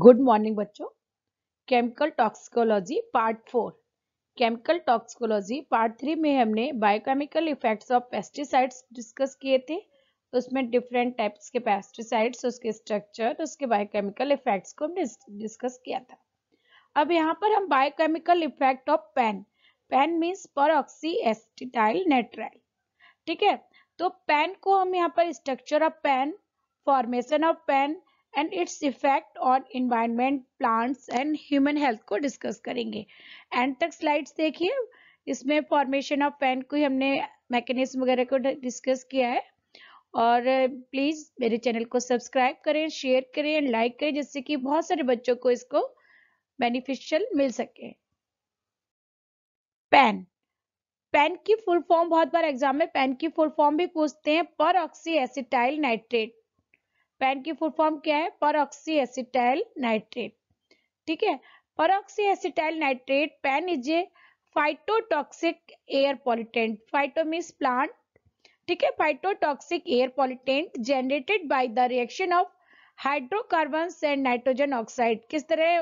Good morning बच्चों chemical toxicology part four chemical toxicology part three में हमने biochemical effects of pesticides discuss किए थे उसमें डिफरेंट टाइप्स के पेस्टिसाइड्स उसके स्ट्रक्चर उसके बायोकेमिकल इफेक्ट्स को हमने डिस्कस किया था अब यहाँ पर हम biochemical effect of PAN PAN means peroxy nitrile ठीक है तो पेन को हम यहाँ पर structure of PAN formation of PAN and its effect on environment plants and human health को डिस्कस करेंगे एंड तक स्लाइड्स देखिए इसमें फॉर्मेशन ऑफ पेन को हमने मैकेनिज्म वगैरह को डिस्कस किया है और प्लीज़ मेरे चैनल को सब्सक्राइब करें शेयर करें लाइक करें जिससे कि बहुत सारे बच्चों को इसको बेनिफिशियल मिल सके पेन पेन की फुल फॉर्म बहुत बार एग्जाम में पेन की फुल फॉर्म भी पूछते हैं peroxy acetyl nitrate PAN की फुल फॉर्म क्या है परऑक्सी एसिटाइल नाइट्रेट ठीक है peroxy acetyl nitrate PAN is a phytotoxic air pollutant फाइटोमिस प्लांट ठीक है phytotoxic air pollutant generated by the reaction of hydrocarbon and nitrogen oxide किस तरह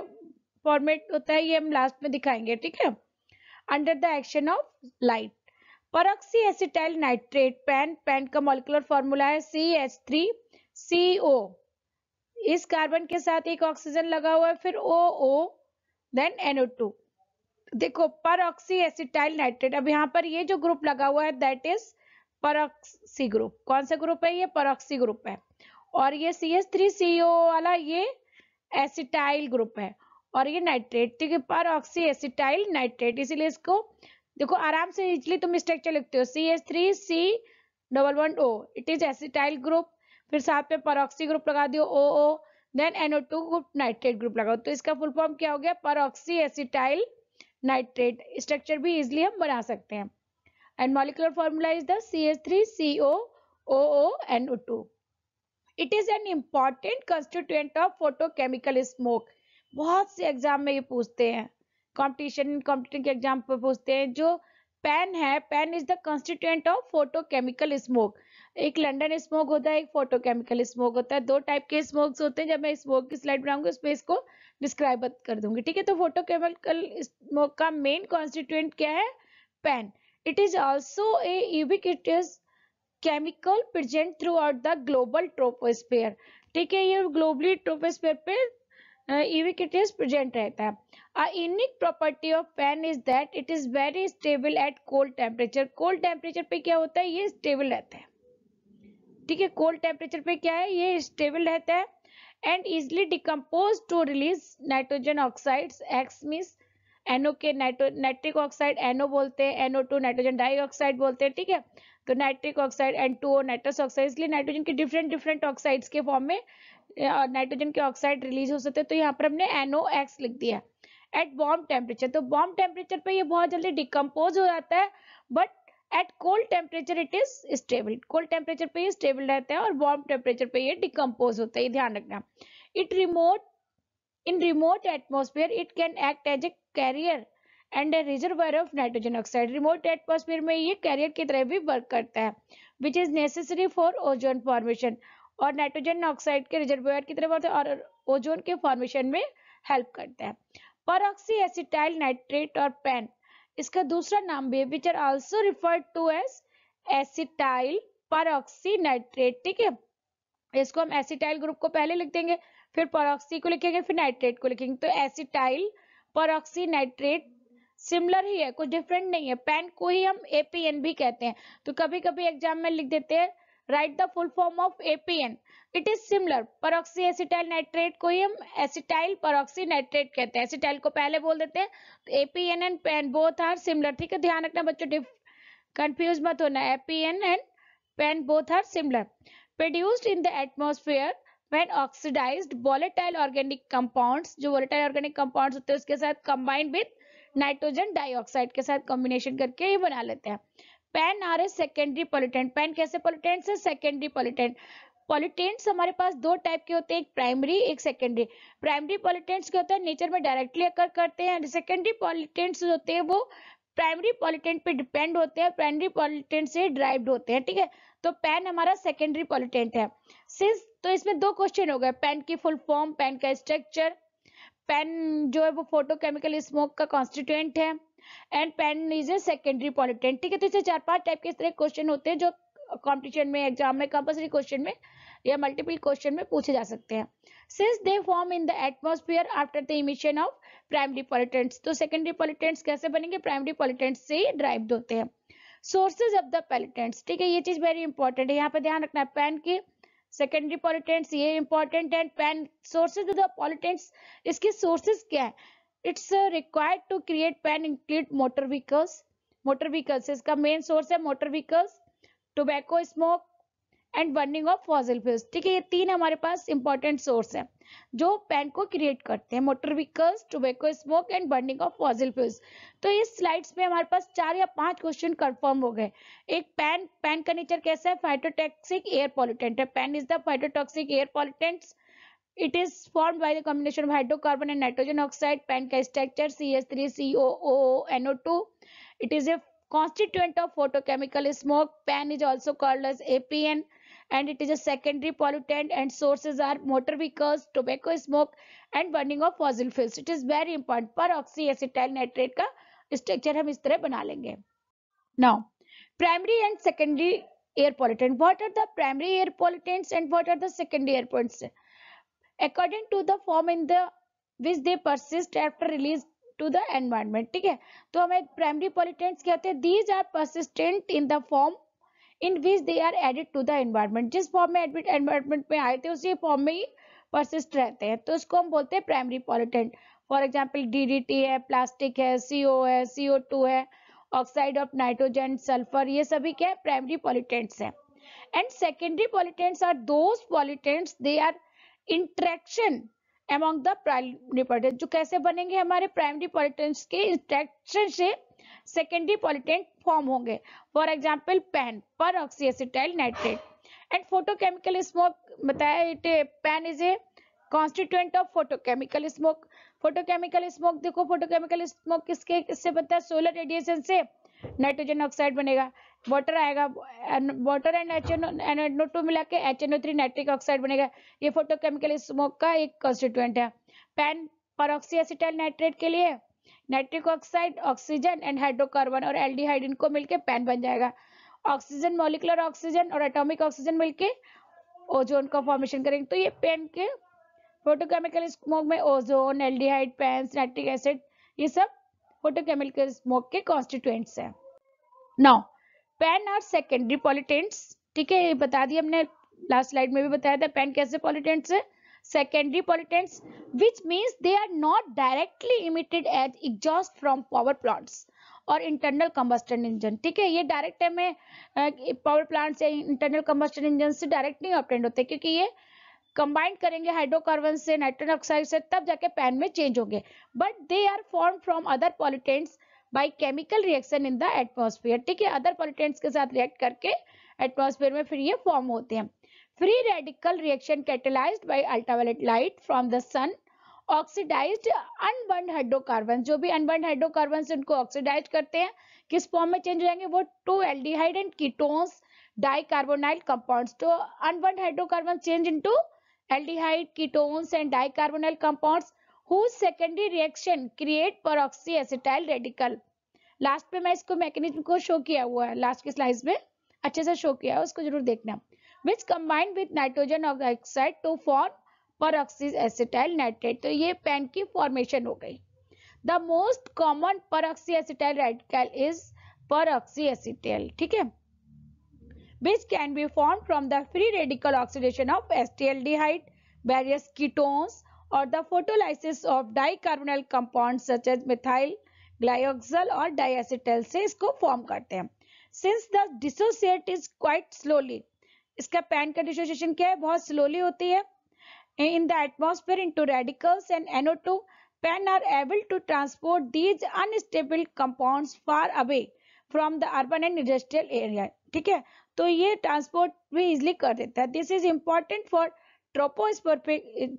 फॉर्मेट होता है ये हम लास्ट में दिखाएंगे ठीक है under the action of light peroxy acetyl nitrate PAN PAN का मोलिकुलर फॉर्मूला है सी एच थ्री CO इस कार्बन के साथ एक ऑक्सीजन लगा हुआ है फिर OO देन NO2 देखो पर ऑक्सी एसिटाइल नाइट्रेट अब यहाँ पर ये जो ग्रुप लगा हुआ है दैट इज परऑक्सी ग्रुप कौन सा ग्रुप है ये परऑक्सी ग्रुप है और ये सी एस थ्री सीओ वाला ये एसिटाइल ग्रुप है और ये नाइट्रेट ठीक है पर ऑक्सी एसिटाइल नाइट्रेट इसीलिए इसको देखो आराम से इजली तुम स्ट्रक्चर लिखते हो C S three C double one O it is acetyl group फिर साथ में परोक्सी ग्रुप लगा दियो O O then NO two group nitrate group लगाओ तो इसका फुल फॉर्म क्या हो गया परोक्सी एसिटाइल नाइट्रेट स्ट्रक्चर भी इजिली हम बना सकते हैं and molecular formula is the C S three C O O O NO two it is an important constituent of photochemical smoke बहुत से एग्जाम में ये पूछते हैं कॉम्पिटिशन कॉम्पिटिटिव के एग्जाम पर पूछते हैं जो पेन है PAN is the constituent of photochemical smoke एक लंडन स्मोक होता है एक फोटोकेमिकल स्मोक होता है दो टाइप के स्मोक्स होते हैं जब मैं स्मोक की स्लाइड बनाऊंगी उसमें इसको डिस्क्राइब कर दूंगी ठीक है तो फोटोकेमिकल स्मोक का मेन कॉन्स्टिट्यूएंट क्या है PAN it is also a ubiquitous chemical present throughout the global troposphere ठीक है ये ग्लोबली ट्रोपोस्फेयर पे इविकिटिस प्रेजेंट रहता है a unique property of PAN is that it is very stable at cold temperature cold temperature पे क्या होता है ये स्टेबल रहता है ठीक है कोल्ड टेम्परेचर पे क्या है ये स्टेबल रहता है and easily decompose to release nitrogen oxide X means NO के नाइट्रो नाइट्रिक ऑक्साइड एनओ बोलते हैं एनओ टू नाइट्रोजन डाइऑक्साइड बोलते हैं ठीक है तो nitric oxide N two O nitrous oxide इसलिए नाइट्रोजन के डिफरेंट डिफरेंट ऑक्साइड्स के फॉर्म में नाइट्रोजन के ऑक्साइड रिलीज हो सकते हैं तो यहाँ पर हमने एनओ एक्स लिख दिया एट बॉम्ब टेम्परेचर तो बॉम्ब टेम्परेचर पे ये बहुत जल्दी डिकम्पोज हो जाता है but at cold temperature it is stable cold temperature पे ये स्टेबल रहता है और वार्म टेम्परेचर पे ये डिकम्पोज होता है ये ध्यान रखना it remote in remote atmosphere it can act as a carrier and a reservoir of nitrogen oxide remote atmosphere में ये कैरियर की तरह भी वर्क करता है which is necessary for ozone formation और नाइट्रोजन ऑक्साइड के रिजर्वर की तरह बढ़ते हैं और ओजोन के फॉर्मेशन में हेल्प करते हैं पर एसिटाइल नाइट्रेट और पेन इसका दूसरा नाम भी which are also referred to as acetyl per nitrate ठीक है इसको हम एसिटाइल ग्रुप को पहले लिख देंगे फिर परऑक्सी को लिखेंगे फिर नाइट्रेट को लिखेंगे तो एसिटाइल परऑक्सी नाइट्रेट सिमिलर ही है कुछ डिफरेंट नहीं है पेन को ही हम एपीएन भी कहते हैं तो कभी कभी एग्जाम में लिख देते हैं write the full form of APN it is similar peroxy acetyl nitrate को ही हम एसिटाइल परोक्सी नाइट्रेट कहते हैं एसिटाइल को पहले बोल देते हैं तो APN and PAN both are similar ठीक है ध्यान रखना बच्चों कंफ्यूज मत होना APN and PAN both are similar produced in the atmosphere when oxidized volatile organic compounds जो volatile organic compounds होते हैं उसके साथ combined with नाइट्रोजन डाइऑक्साइड के साथ कॉम्बिनेशन करके ये बना लेते हैं पैन आ रहे सेकेंडरी पॉलिटेंट पैन कैसे पॉलिटेंट है सेकेंडरी पॉलिटेंट पॉलिटेंट्स हमारे पास दो टाइप के होते हैं एक प्राइमरी एक सेकेंडरी प्राइमरी पॉलिटेंट्स क्या होता है नेचर में डायरेक्टली अकर करते हैं सेकेंडरी पॉल्यूटेंट्स होते हैं वो प्राइमरी पॉलिटेंट पे डिपेंड होते हैं प्राइमरी पॉलिटेंट से ड्राइव्ड होते हैं ठीक है तो पैन हमारा सेकेंडरी पॉलिटेंट है सिंस तो इसमें दो क्वेश्चन हो गए पैन की फुल फॉर्म पैन का स्ट्रक्चर पैन जो है वो फोटोकेमिकल स्मोक का कॉन्स्टिट्यूएंट है and PAN is a secondary pollutant ठीक है तो इसे चार पांच टाइप के इस तरह क्वेश्चन होते हैं जो कॉम्पिटिशन में एग्जाम में कंपल्सरी क्वेश्चन में या मल्टीपल क्वेश्चन में पूछे जा सकते हैं since they form in the atmosphere after the emission of primary pollutants तो सेकेंडरी पॉलिटेंट्स कैसे बनेंगे प्राइमरी पॉलिटेंट्स से ही ड्राइव्ड होते हैं सोर्सेज ऑफ द पॉलिटेंट्स ठीक है ये चीज वेरी इंपॉर्टेंट है यहाँ पे ध्यान रखना है पेन की सेकेंडरी पॉलिटेंट्स ये important and PAN sources of the pollutants इसके सोर्सेज क्या है it's required to create PAN include motor vehicles motor vehicles इसका मेन सोर्स है motor vehicles tobacco smoke and burning of fossil fuels ठीक है ये तीन हमारे पास इंपॉर्टेंट सोर्स है जो पैन को क्रिएट करते हैं motor vehicles tobacco smoke and burning of fossil fuels तो इस स्लाइड्स में हमारे पास चार या पांच क्वेश्चन कंफर्म हो गए एक पैन पैन का नेचर कैसा है फाइटोटॉक्सिक एयर पॉल्यूटेंट है PAN is the phytotoxic air pollutants It is formed by the combination of hydrocarbon and nitrogen oxide, pentane structure cs 3 It is a constituent of photochemical smoke. Pan is also called as APN and it is a secondary pollutant and sources are motor vehicles, tobacco smoke and burning of fossil fuels. It is very important. Peroxy acetyl nitrate का structure हम इस तरह बना लेंगे now primary air secondary air pollutant what are the primary air pollutants and what are according to the form in the which they persist after release to the environment ठीक है तो हमें प्राइमरी पॉलिटेंट्स क्या होते हैं these are persistent in the form in which they are added to the environment जिस फॉर्म में एडमिट एनवायरमेंट में आए थे उसी फॉर्म में ही परसिस्ट रहते हैं तो इसको हम बोलते हैं primary pollutant for example D है प्लास्टिक है सी है CO2 है ऑक्साइड ऑफ नाइट्रोजन सल्फर ये सभी क्या है प्राइमरी पॉलिटेंट्स हैं and secondary pollutants are those pollutants they are interaction among the primary pollutant जो कैसे बनेंगे हमारे प्राइमरी पॉलिटेंट्स के इंट्रैक्शन से सेकेंडरी पॉलिटेंट फॉर्म होंगे for example PAN peroxyacetyl nitrate and photochemical smoke बताया it PAN is a constituent of photochemical smoke photochemical smoke देखो photochemical smoke किसके किससे बनता है सोलर रेडिएशन से नाइट्रोजन ऑक्साइड बनेगा वाटर आएगा water and H N two मिला के H N O three nitric oxide बनेगा ये फोटोकेमिकल स्मोक का एक कॉन्स्टिट्यूएंट है पैन परऑक्सीसिटाइल नाइट्रेट के लिए nitric oxide oxygen and hydrocarbon और एल्डिहाइड को मिलकर पैन बन जाएगा ऑक्सीजन मोलिकुलर ऑक्सीजन और एटोमिक ऑक्सीजन मिलकर ओजोन का फॉर्मेशन करेंगे तो ये पेन के फोटोकेमिकल स्मोक में ozone aldehyde PANs nitric acid ये सब फोटोकेमिकल स्मोक के कॉन्स्टिट्यूएंट्स हैं now PAN are secondary pollutants ठीक है बता दिया हमने लास्ट स्लाइड में भी बताया था पेन कैसे पॉलिटेंट्स है secondary pollutants which means they are not directly emitted as exhaust from power plants और इंटरनल कम्बस्टन इंजन ठीक है ये डायरेक्ट हमें पावर प्लांट से इंटरनल कम्बस्टन इंजन से डायरेक्ट नहीं ऑप्टेंड होते क्योंकि ये कंबाइन करेंगे हाइड्रोकार्बन से नाइट्रोजन ऑक्साइड से तब जाके पैन में चेंज होंगे but they are form from other pollutants by chemical reaction in the atmosphere ठीक है अदर पॉलिटेंट्स के साथ रिएक्ट करके एटमोसफियर में फिर ये फॉर्म होते हैं free radical reaction catalyze by ultraviolet light from the sun oxidized unburned hydrocarbon जो भी अनबर्न हाइड्रोकार्बन उनको ऑक्सीडाइज करते हैं किस फॉर्म में चेंज हो जाएंगे वो to aldehyde and ketones dicarbonyl compound तो unburned hydrocarbon change into aldehyde ketones and dicarbonyl compounds whose secondary reaction create peroxyacetyl radical last पे मैं इसको मैकेनिज्म को शो किया हुआ है लास्ट के स्लाइड में अच्छे से शो किया है उसको जरूर देखना which combined with nitrogen oxide to form per acetyl nitrate तो ये पेन की फॉर्मेशन हो गई the most common per acetyl radical is per acetyl ठीक है which can be formed from the free radical oxidation of acetaldehyde various ketones और the photolysis of dicarbonyl compound such as methyl glyoxal और diacetyl से इसको form करते हैं since the dissociate is quite slowly इसका PAN का dissociation क्या है बहुत स्लोली होती है in the atmosphere into radicals and NO2 PAN are able to transport these unstable compounds far away from the urban and industrial area ठीक है तो ये ट्रांसपोर्ट भी इजीली कर देता है this is important for Tropo is for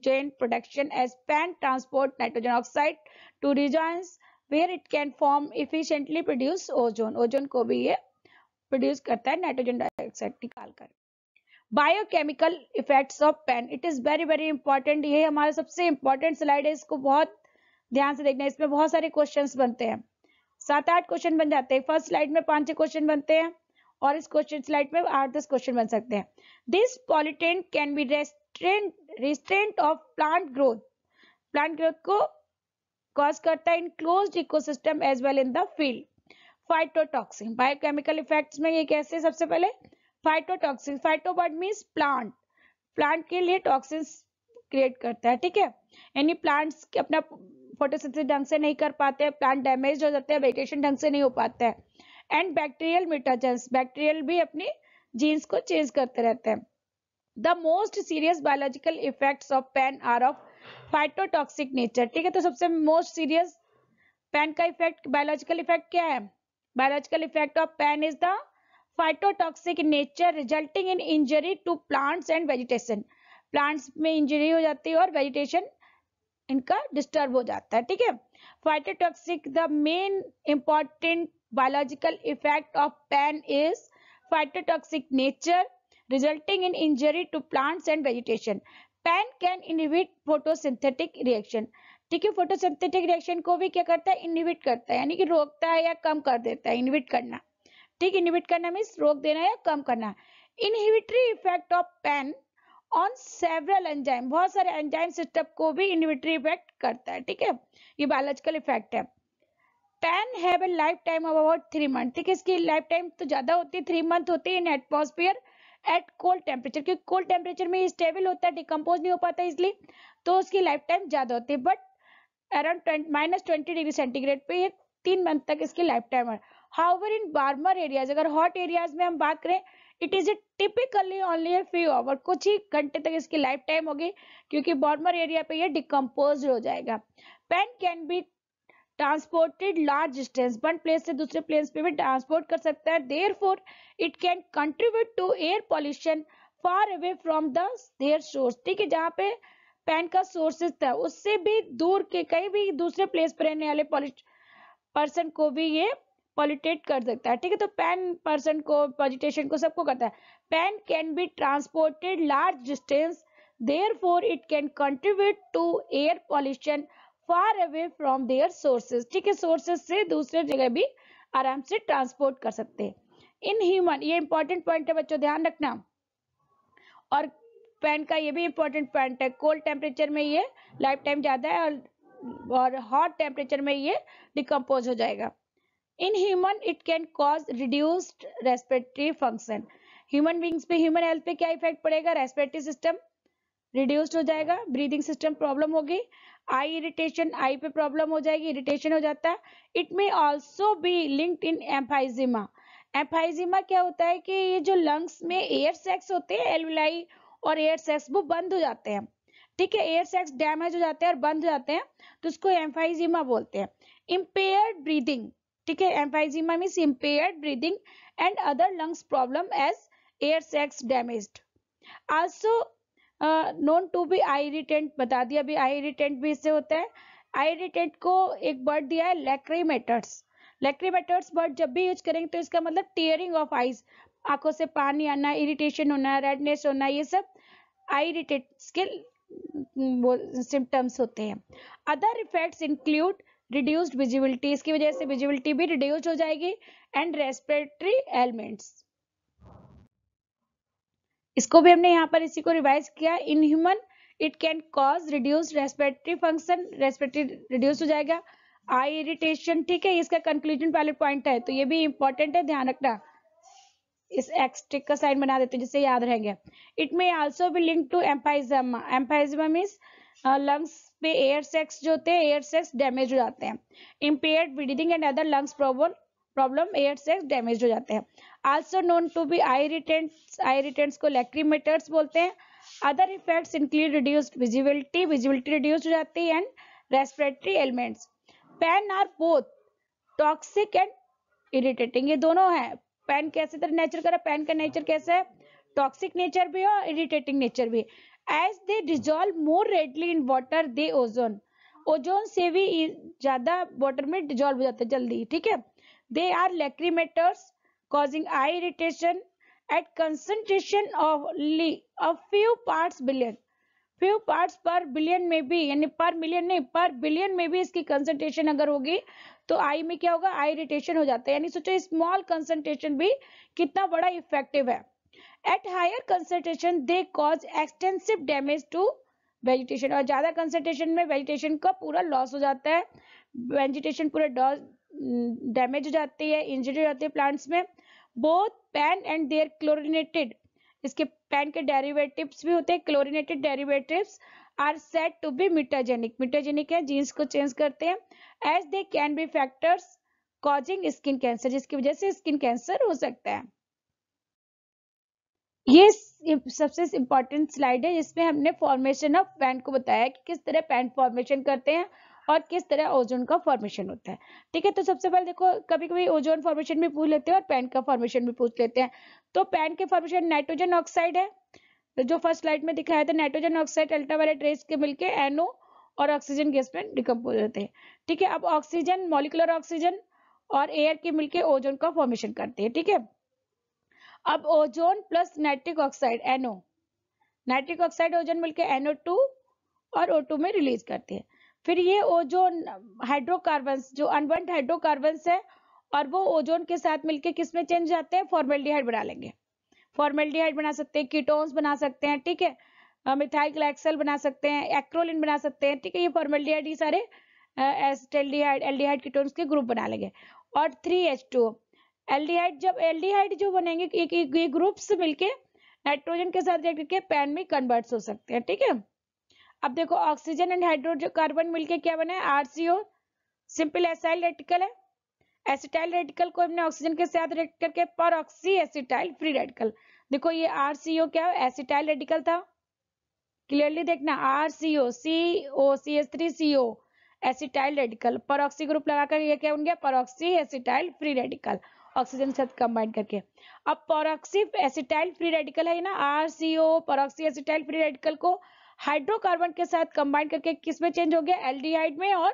chain production as PAN transports nitrogen oxide to regions where it can form efficiently produce ozone. Ozone को भी ये प्रोड्यूस करता है नाइट्रोजन डाइऑक्साइड निकाल कर biochemical effects of PAN it is very very important ये हमारा सबसे इंपॉर्टेंट स्लाइड है इसको बहुत ध्यान से देखना है इसमें बहुत सारे क्वेश्चन बनते हैं सात आठ क्वेश्चन बन जाते हैं फर्स्ट स्लाइड में पांच क्वेश्चन बनते हैं और इस क्वेश्चन स्लाइड में आठ दस क्वेश्चन बन सकते हैं this pollutant can be rest restraint restraint of plant growth plant growth को कॉज करता है in close ecosystem as well in the field phytotoxin biochemical effects में ये कैसे सबसे पहले phytotoxin phyto word means plant plant के लिए टॉक्सिन क्रिएट करता है ठीक है यानी प्लांट्स के अपना फोटोसिंथेसिस ढंग से नहीं कर पाते हैं प्लांट डैमेज हो जाते हैं वेजिटेशन ढंग से नहीं हो पाता है एंड बैक्टीरियल म्यूटाजेंस बैक्टीरियल भी अपनी जीन्स को चेंज करते रहते हैं the most serious biological effect of PAN are of phytotoxic nature ठीक है तो सबसे मोस्ट सीरियस पेन का इफेक्ट बायोलॉजिकल इफेक्ट क्या है biological effect of PAN is the phytotoxic nature resulting in injury to plants and vegetation plants में injury हो जाती है और वेजिटेशन इनका डिस्टर्ब हो जाता है ठीक है phytotoxic the main important biological effect of pan is phytotoxic nature resulting in injury to plants and vegetation. PAN can inhibit photosynthetic reaction ठीक है फोटोसिंथेटिक रिएक्शन को भी क्या करता है इनिविट करता है यानी कि रोकता है या कम कर देता है इनिविट करना ठीक इनिविट करना मीन्स रोक देना या कम करना inhibitory effect of PAN on several enzyme बहुत सारे एंजाइम सिस्टम को भी इनहिबिटरी इफेक्ट करता है ठीक है ये बायोलॉजिकल इफेक्ट है PAN have a lifetime of about three month ठीक है इसकी लाइफ टाइम तो ज्यादा होती है थ्री मंथ होती है in atmosphere at cold temperature क्योंकि कोल्ड टेम्परेचर में स्टेबल होता है डिकम्पोज नहीं हो पाता इसलिए तो उसकी लाइफ टाइम ज़्यादा होती है but around minus twenty degree centigrade पे तीन मंथ तक इसकी लाइफ टाइम है हाउवर इन वार्मर एरियाज अगर हॉट एरियाज में हम बात करें it is a typically only few hour कुछ ही घंटे तक इसकी लाइफ टाइम होगी क्योंकि वार्मर एरिया पे ये डिकम्पोज हो जाएगा PAN can be transported large distance one place से दूसरे प्लेस पे भी ट्रांसपोर्ट कर सकता है therefore it can contribute to air pollution far away from the their source ठीक है जहाँ पे पैन का सोर्सेस था उससे भी दूर के कहीं भी दूसरे प्लेस पर रहने वाले पर्सन को भी ये पॉलिटेट कर सकता है ठीक है तो पैन पर्सन को पॉजिटेशन को सबको करता है PAN can be transported large distance therefore it can contribute to air pollution far away from their sources ठीक है सोर्सेज से दूसरे जगह भी आराम से ट्रांसपोर्ट कर सकते हैं इन ह्यूमन ये इंपॉर्टेंट पॉइंट है बच्चों ध्यान रखना और पैंट का ये भी इंपॉर्टेंट पॉइंट है कोल्ड टेम्परेचर में ये लाइफ टाइम ज़्यादा है और हॉट टेम्परेचर में ये डिकम्पोज हो जाएगा in human it can cause reduced respiratory function human beings पे ह्यूमन हेल्थ पे क्या इफेक्ट पड़ेगा रेस्पिरेटरी सिस्टम रिड्यूस्ड हो जाएगा ब्रीदिंग सिस्टम प्रॉब्लम होगी आई इरिटेशन आई पे प्रॉब्लम हो जाएगी इरिटेशन हो जाता है it may also be linked in emphysema emphysema क्या होता है कि ये जो लंग्स में एयर सेक्स होते हैं एलवलाई और एयर सेक्स वो बंद हो जाते हैं ठीक है एयर सेक्स डैमेज हो जाते हैं और बंद हो जाते हैं तो उसको एम्फाइजिमा बोलते हैं इम्पेयर ब्रीदिंग ठीक है emphysema means impair breathing and other lungs problem as air sacs damage also known to be eye irritant बता दिया अभी आई इरिटेंट भी इससे होता है आई इरिटेंट को एक बर्ड दिया है लेक्रीमेटर्स लेक्रीमेटर्स बर्ड जब भी यूज करेंगे तो इसका मतलब टीयरिंग ऑफ आईज आंखों से पानी आना इरिटेशन होना रेडनेस होना ये सब आई इरिटेट के सिम्टम्स होते हैं other effects include reduced visibility इसकी वजह से विजिबिलिटी भी रिड्यूस हो जाएगी एंड रेस्पिरेटरी एलिमेंट्स इसको भी हमने यहाँ पर इसी को रिवाइज किया in human it can cause reduce respiratory function respiratory reduce हो जाएगा आई इरिटेशन ठीक है इसका कंक्लूजन पहले पॉइंट है तो ये भी इंपॉर्टेंट है ध्यान रखना इस एक्सट्रिक का साइन बना देते हैं जिससे याद रहेंगे it may also be link to emphysema emphysema means lungs पे एयर सेक्स जो होते हैं एयर सेक्स डैमेज हो जाते हैं impair breathing and other lungs problem problem air sacs damage हो जाते हैं also known to be eye irritants eye irritants को लैक्रीमेटर्स बोलते हैं other effects include reduced visibility visibility reduce हो जाती है and respiratory ailments PAN are both toxic and irritating ये दोनों है पेन कैसे तरह नेचर करा पेन का नेचर कैसा है टॉक्सिक नेचर भी है और इरिटेटिंग नेचर भी as they dissolve more readily in water than ozone ozone से भी ज्यादा वाटर में डिजोल्व हो जाते हैं जल्दी ठीक है They are lacrimators causing eye irritation at concentration of a few parts billion. Few parts per billion में भी यानी पर मिलियन नहीं पर बिलियन में भी इसकी कंसंट्रेशन अगर होगी तो आई में क्या होगा आई इरिटेशन हो जाता है यानी सोचो स्मॉल कंसंट्रेशन भी कितना बड़ा इफेक्टिव है at higher concentration they cause extensive damage to vegetation और ज्यादा कंसंट्रेशन में वेजिटेशन का पूरा लॉस हो जाता है वेजिटेशन पूरा डैमेज हो जाती है इंजरी हो जाती है प्लांट्स में both PAN and their chlorinated इसके पैन के डेरिवेटिव्स भी होते हैं chlorinated derivatives are said to be mutagenic mutagenic है जीन्स को चेंज करते हैं as they can be factors causing skin cancer जिसकी वजह से स्किन कैंसर हो सकता है ये सबसे इंपॉर्टेंट स्लाइड है जिसमें हमने फॉर्मेशन ऑफ पैन को बताया कि किस तरह पैन फॉर्मेशन करते हैं और किस तरह ओजोन का फॉर्मेशन होता है ठीक है तो सबसे पहले देखो कभी कभी ओजोन फॉर्मेशन भी पूछ लेते हैं और पैन का फॉर्मेशन भी पूछ लेते हैं तो पैन के फॉर्मेशन नाइट्रोजन ऑक्साइड है तो जो फर्स्ट लाइट में दिखाया था नाइट्रोजन ऑक्साइड अल्ट्रावायलेट रेस के मिलके एनओ और ऑक्सीजन गैस में डिकम्पोज होते हैं ठीक है अब ऑक्सीजन मॉलिकुलर ऑक्सीजन और एयर के मिलके ओजोन का फॉर्मेशन करते हैं ठीक है अब ozone plus nitric oxide NO nitric oxide ozone मिलकर एनओ टू और ओ टू में रिलीज करते हैं फिर ये ओजोन हाइड्रोकार्बन जो अनबर्न हाइड्रोकार्बन है और वो ओजोन के साथ मिलके किस में चेंज जाते हैं फॉर्मेल्डिहाइड बना लेंगे फॉर्मेल्डिहाइड बना सकते हैं कीटोन्स बना सकते हैं ठीक है मिथाइल ग्लैक्सल बना सकते हैं एक्रोलिन बना सकते हैं ठीक है ये फॉर्मेल्डिहाइड ये सारे एसटेलडीहाइड एल्डिहाइड कीटोन्स के ग्रुप बना लेंगे और थ्री एच टू एल्डिहाइड जब एल्डिहाइड जो बनेंगे ये ग्रुप्स मिलके नाइट्रोजन के साथ जाकर के पैन में कन्वर्ट्स हो सकते हैं ठीक है अब देखो ऑक्सीजन एंड हाइड्रोकार्बन मिलके क्या बना है आरसीओ सिंपल एसाइल रेटिकल है एसिटाइल रेडिकल को हमने ऑक्सीजन के साथ रिएक्ट करके पर ऑक्सी एसिटाइल फ्री रेडिकल देखो ये आरसीओ क्या एसिटाइल रेडिकल था क्लियरली देखना R C O C O C S three C O acetyl radical peroxy group लगाकर ये क्या बन गया peroxy acetyl free radical oxygen के साथ कंबाइन करके अब परऑक्सी एसिटाइल फ्री रेडिकल है ना R C O peroxy acetyl free radical को हाइड्रोकार्बन के साथ कंबाइन करके किस में चेंज हो गया एल्डिहाइड में और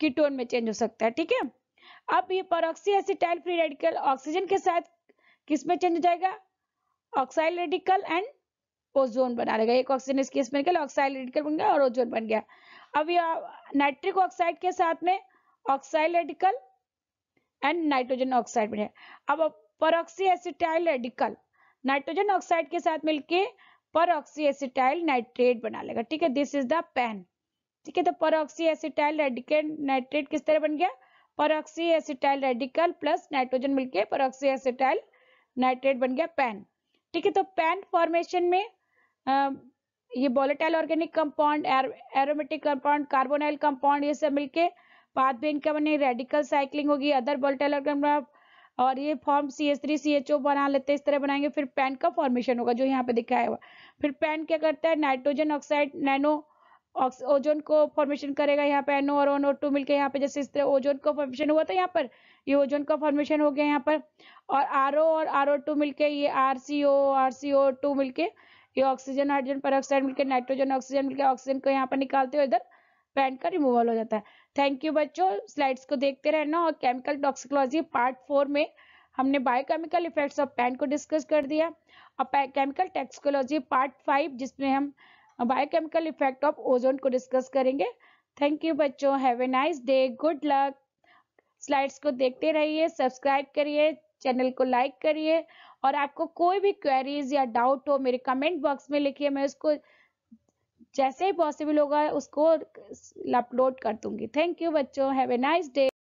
कीटोन में चेंज हो सकता है ठीक है अब ये peroxy acetyl free radical oxygen के साथ किस में चेंज हो जाएगा ऑक्साइल रेडिकल एंड ओजोन बना रहेगा एक ऑक्सीजन इस केस में निकल ऑक्साइल रेडिकल बन गया और ओजोन बन गया अब ये नाइट्रिक ऑक्साइड के साथ में oxyl radical and nitrogen oxide बन गया अब peroxy acetyl radical nitrogen oxide के साथ मिलके पर ऑक्सीएसिटाइल नाइट्रेट बना लेगा ठीक है दिस इज द पेन ठीक है तो पर ऑक्सीएसिटाइल रेडिकल नाइट्रेट किस तरह बन गया पर ऑक्सीएसिटाइल रेडिकल प्लस नाइट्रोजन मिलके पर ऑक्सीएसिटाइल नाइट्रेट बन गया पेन ठीक है तो पेन फॉर्मेशन में आ, ये volatile organic compound aromatic compound carbonyl compound ये सब मिलके पाथ बेन का बने रेडिकल साइक्लिंग होगी अदर बोलेटाइल ऑर्गेनिक और ये form C H three C H O बना लेते हैं इस तरह बनाएंगे फिर पैन का फॉर्मेशन होगा जो यहाँ पे दिखाया हुआ फिर पैन क्या करता है नाइट्रोजन ऑक्साइड नैनो ओजोन को फॉर्मेशन करेगा यहाँ पे एनो और ओनो टू मिलकर यहाँ पे जैसे इस तरह ओजोन का फॉर्मेशन हुआ था यहाँ पर ये ओजोन का फॉर्मेशन हो गया यहाँ पर और आर ओ और आर ओ टू मिलके ये R C O R C O two मिलके ये ऑक्सीजन हाइड्रोजन पर ऑक्साइड मिलकर नाइट्रोजन ऑक्सीजन मिलकर ऑक्सीजन को यहाँ पर निकालते हो इधर पैंट का रिमूवल हो जाता है थैंक यू बच्चों स्लाइड्स को देखते रहना और केमिकल टॉक्सिकोलॉजी पार्ट फोर में हमने बायोकेमिकल इफेक्ट्स ऑफ पैंट को डिस्कस कर दिया और केमिकल टॉक्सिकोलॉजी पार्ट फाइव जिसमें हम बायोकेमिकल इफेक्ट ऑफ ओजोन को डिस्कस करेंगे थैंक यू बच्चों have a nice day good luck slides को देखते रहिए सब्सक्राइब करिए चैनल को लाइक करिए और आपको कोई भी क्वेरीज या डाउट हो मेरे कमेंट बॉक्स में लिखिए मैं उसको जैसे ही पॉसिबल होगा उसको अपलोड कर दूंगी थैंक यू बच्चों हैव ए नाइस डे